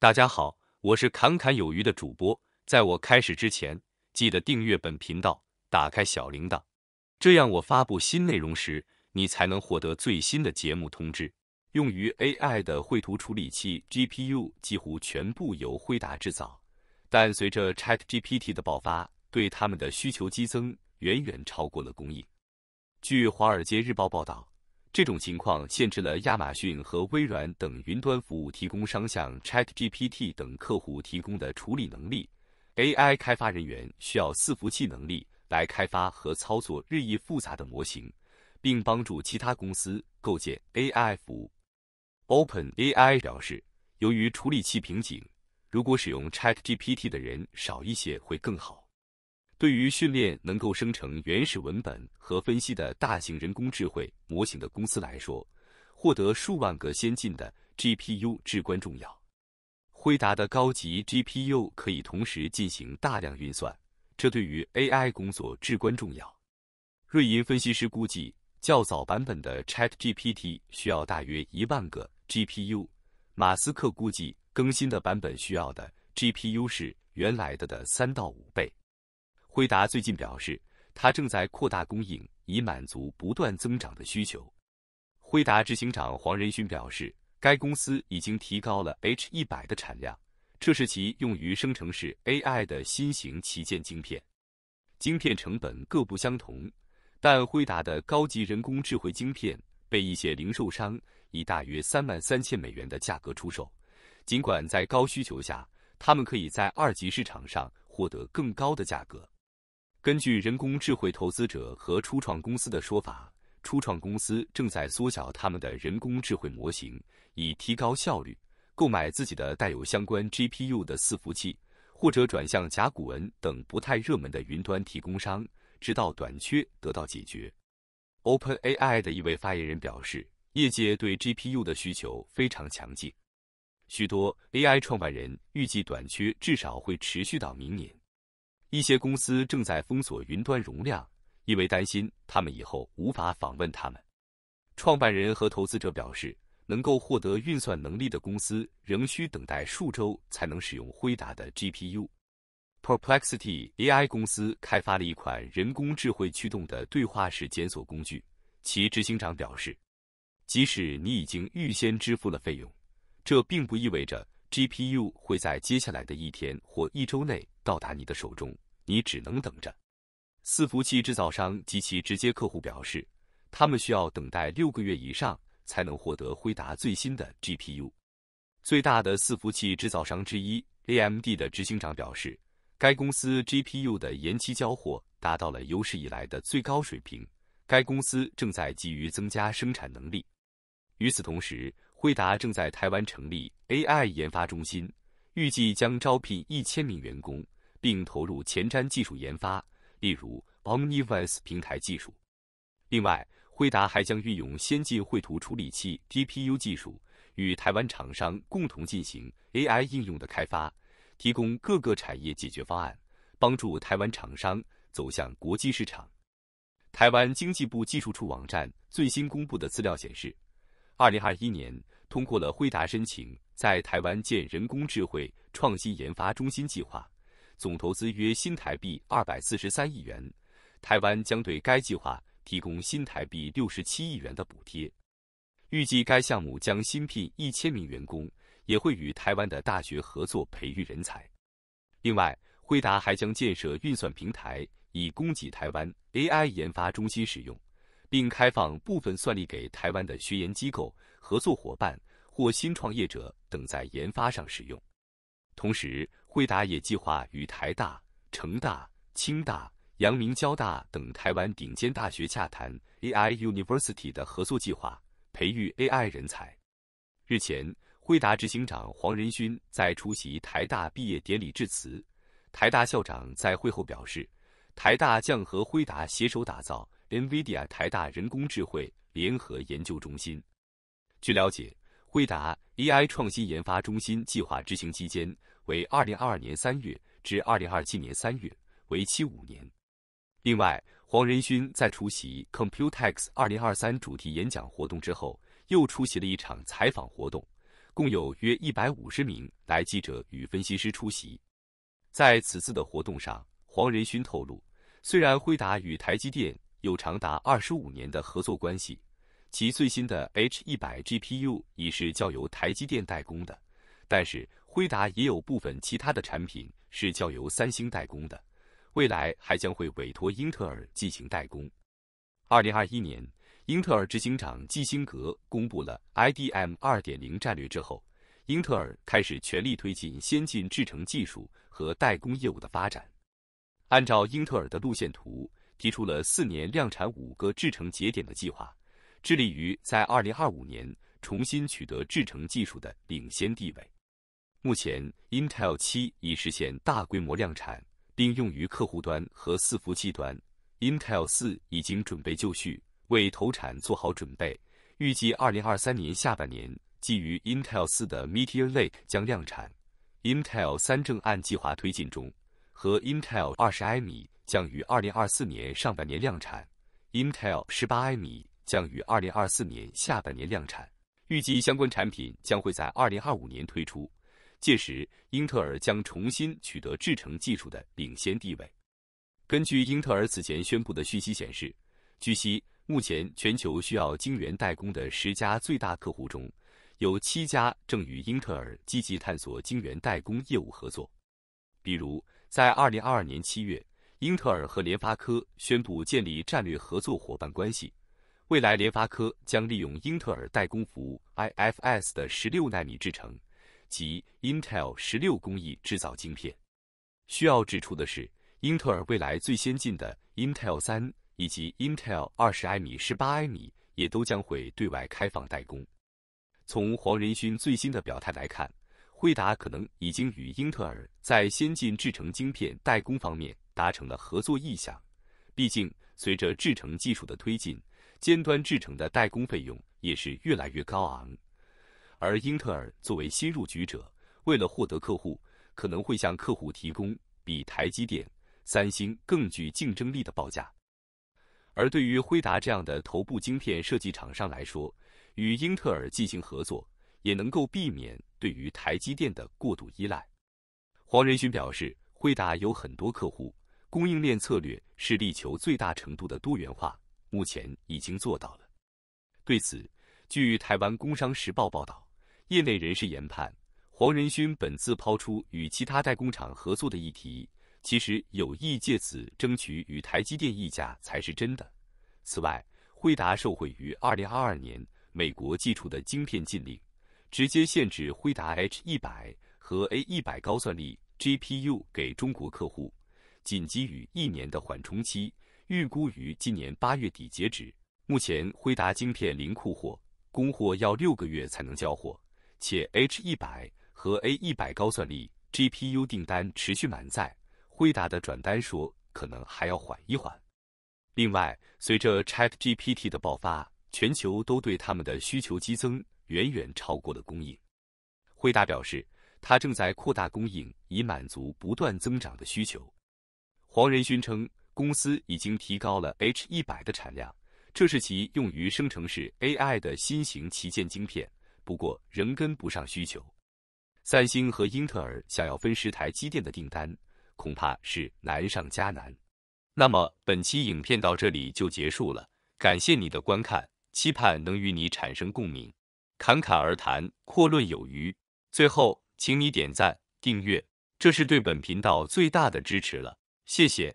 大家好，我是侃侃有余的主播。在我开始之前，记得订阅本频道，打开小铃铛，这样我发布新内容时，你才能获得最新的节目通知。用于 AI 的绘图处理器 GPU 几乎全部由辉达制造，但随着 ChatGPT 的爆发，对他们的需求激增，远远超过了供应。据《华尔街日报》报道。这种情况限制了亚马逊和微软等云端服务提供商向 ChatGPT 等客户提供的处理能力。AI 开发人员需要伺服器能力来开发和操作日益复杂的模型，并帮助其他公司构建 AI 服务。OpenAI 表示，由于处理器瓶颈，如果使用 ChatGPT 的人少一些会更好。对于训练能够生成原始文本和分析的大型人工智慧模型的公司来说，获得数万个先进的 GPU 至关重要。辉达的高级 GPU 可以同时进行大量运算，这对于 AI 工作至关重要。瑞银分析师估计，较早版本的 ChatGPT 需要大约一万个 GPU。马斯克估计，更新的版本需要的 GPU 是原来的的三到五倍。辉达最近表示，它正在扩大供应，以满足不断增长的需求。辉达执行长黄仁勋表示，该公司已经提高了 H 一百的产量，这是其用于生成式 AI 的新型旗舰晶片。晶片成本各不相同，但辉达的高级人工智慧晶片被一些零售商以大约三万三千美元的价格出售，尽管在高需求下，他们可以在二级市场上获得更高的价格。根据人工智慧投资者和初创公司的说法，初创公司正在缩小他们的人工智慧模型，以提高效率，购买自己的带有相关 GPU 的伺服器，或者转向甲骨文等不太热门的云端提供商，直到短缺得到解决。OpenAI 的一位发言人表示，业界对 GPU 的需求非常强劲，许多 AI 创办人预计短缺至少会持续到明年。一些公司正在封锁云端容量，因为担心他们以后无法访问他们。创办人和投资者表示，能够获得运算能力的公司仍需等待数周才能使用辉达的 GPU。Perplexity AI 公司开发了一款人工智慧驱动的对话式检索工具，其执行长表示，即使你已经预先支付了费用，这并不意味着 GPU 会在接下来的一天或一周内到达你的手中。你只能等着。伺服器制造商及其直接客户表示，他们需要等待六个月以上才能获得辉达最新的 GPU。最大的伺服器制造商之一 AMD 的执行长表示，该公司 GPU 的延期交货达到了有史以来的最高水平。该公司正在急于增加生产能力。与此同时，辉达正在台湾成立 AI 研发中心，预计将招聘一千名员工。并投入前瞻技术研发，例如 Omniverse 平台技术。另外，辉达还将运用先进绘图处理器 （GPU） 技术，与台湾厂商共同进行 AI 应用的开发，提供各个产业解决方案，帮助台湾厂商走向国际市场。台湾经济部技术处网站最新公布的资料显示，2021年通过了辉达申请在台湾建人工智慧创新研发中心计划。总投资约新台币二百四十三亿元，台湾将对该计划提供新台币六十七亿元的补贴。预计该项目将新聘一千名员工，也会与台湾的大学合作培育人才。另外，辉达还将建设运算平台，以供给台湾 AI 研发中心使用，并开放部分算力给台湾的学研机构、合作伙伴或新创业者等在研发上使用。同时，辉达也计划与台大、成大、清大、阳明交大等台湾顶尖大学洽谈 AI University 的合作计划，培育 AI 人才。日前，辉达执行长黄仁勋在出席台大毕业典礼致辞，台大校长在会后表示，台大将和辉达携手打造 NVIDIA 台大人工智能联合研究中心。据了解，辉达。AI 创新研发中心计划执行期间为二零二二年三月至二零二七年三月，为期五年。另外，黄仁勋在出席 Computex 二零二三主题演讲活动之后，又出席了一场采访活动，共有约一百五十名来记者与分析师出席。在此次的活动上，黄仁勋透露，虽然辉达与台积电有长达二十五年的合作关系。其最新的 H 一百 GPU 已是交由台积电代工的，但是辉达也有部分其他的产品是交由三星代工的，未来还将会委托英特尔进行代工。二零二一年，英特尔执行长基辛格公布了 IDM 二点零战略之后，英特尔开始全力推进先进制程技术和代工业务的发展。按照英特尔的路线图，提出了四年量产五个制程节点的计划。致力于在二零二五年重新取得制程技术的领先地位。目前，Intel 七已实现大规模量产，并用于客户端和伺服器端。Intel 四已经准备就绪，为投产做好准备。预计二零二三年下半年，基于 Intel 四的 Meteor Lake 将量产。Intel 三正按计划推进中，和 Intel 二十埃米将于二零二四年上半年量产。Intel 十八埃米。将于二零二四年下半年量产，预计相关产品将会在二零二五年推出。届时，英特尔将重新取得制程技术的领先地位。根据英特尔此前宣布的讯息显示，据悉目前全球需要晶圆代工的十家最大客户中，有七家正与英特尔积极探索晶圆代工业务合作。比如，在二零二二年七月，英特尔和联发科宣布建立战略合作伙伴关系。未来，联发科将利用英特尔代工服务 IFS 的十六纳米制程及 Intel 十六工艺制造晶片。需要指出的是，英特尔未来最先进的 Intel 三以及 Intel 二十艾米、十八艾米也都将会对外开放代工。从黄仁勋最新的表态来看，惠达可能已经与英特尔在先进制程晶片代工方面达成了合作意向。毕竟，随着制程技术的推进。尖端制成的代工费用也是越来越高昂，而英特尔作为新入局者，为了获得客户，可能会向客户提供比台积电、三星更具竞争力的报价。而对于辉达这样的头部晶片设计厂商来说，与英特尔进行合作，也能够避免对于台积电的过度依赖。黄仁勋表示，辉达有很多客户，供应链策略是力求最大程度的多元化。目前已经做到了。对此，据台湾《工商时报》报道，业内人士研判，黄仁勋本次抛出与其他代工厂合作的议题，其实有意借此争取与台积电议价才是真的。此外，辉达受惠于2022年美国寄出的晶片禁令，直接限制辉达 H100 和 A100 高算力 GPU 给中国客户，仅给予一年的缓冲期。预估于今年八月底截止。目前，辉达晶片零库货，供货要六个月才能交货，且 H 一百和 A 一百高算力 GPU 订单持续满载。辉达的转单说可能还要缓一缓。另外，随着 ChatGPT 的爆发，全球都对他们的需求激增，远远超过了供应。辉达表示，他正在扩大供应以满足不断增长的需求。黄仁勋称。公司已经提高了 H 一百的产量，这是其用于生成式 AI 的新型旗舰晶片，不过仍跟不上需求。三星和英特尔想要分十台机电的订单，恐怕是难上加难。那么本期影片到这里就结束了，感谢你的观看，期盼能与你产生共鸣，侃侃而谈，阔论有余。最后，请你点赞、订阅，这是对本频道最大的支持了，谢谢。